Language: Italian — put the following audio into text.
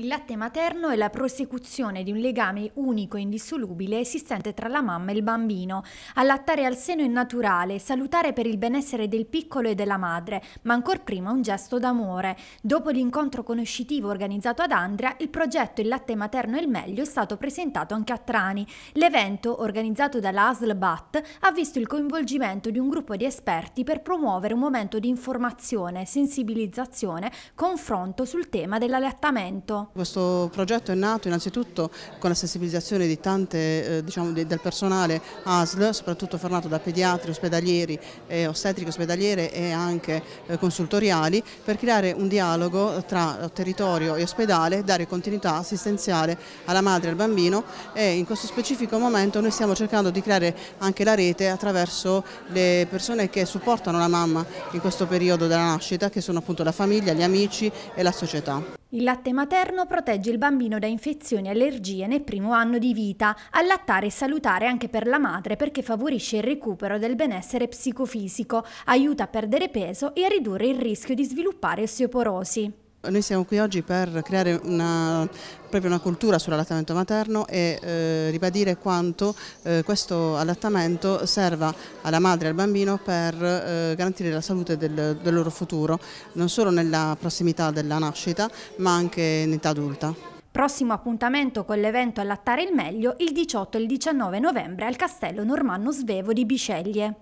Il latte materno è la prosecuzione di un legame unico e indissolubile esistente tra la mamma e il bambino. Allattare al seno è naturale, salutare per il benessere del piccolo e della madre, ma ancor prima un gesto d'amore. Dopo l'incontro conoscitivo organizzato ad Andria, il progetto Il latte materno è il meglio è stato presentato anche a Trani. L'evento, organizzato dalla ASL BAT, ha visto il coinvolgimento di un gruppo di esperti per promuovere un momento di informazione, sensibilizzazione, confronto sul tema dell'allattamento. Questo progetto è nato innanzitutto con la sensibilizzazione di tante, eh, diciamo, di, del personale ASL, soprattutto formato da pediatri, ospedalieri, eh, ostetriche ospedaliere e anche eh, consultoriali, per creare un dialogo tra territorio e ospedale, dare continuità assistenziale alla madre e al bambino e in questo specifico momento noi stiamo cercando di creare anche la rete attraverso le persone che supportano la mamma in questo periodo della nascita, che sono appunto la famiglia, gli amici e la società. Il latte materno protegge il bambino da infezioni e allergie nel primo anno di vita. Allattare è salutare anche per la madre perché favorisce il recupero del benessere psicofisico, aiuta a perdere peso e a ridurre il rischio di sviluppare osteoporosi. Noi siamo qui oggi per creare una, proprio una cultura sull'allattamento materno e eh, ribadire quanto eh, questo allattamento serva alla madre e al bambino per eh, garantire la salute del, del loro futuro, non solo nella prossimità della nascita ma anche in età adulta. Prossimo appuntamento con l'evento Allattare il meglio il 18 e il 19 novembre al Castello Normanno Svevo di Biceglie.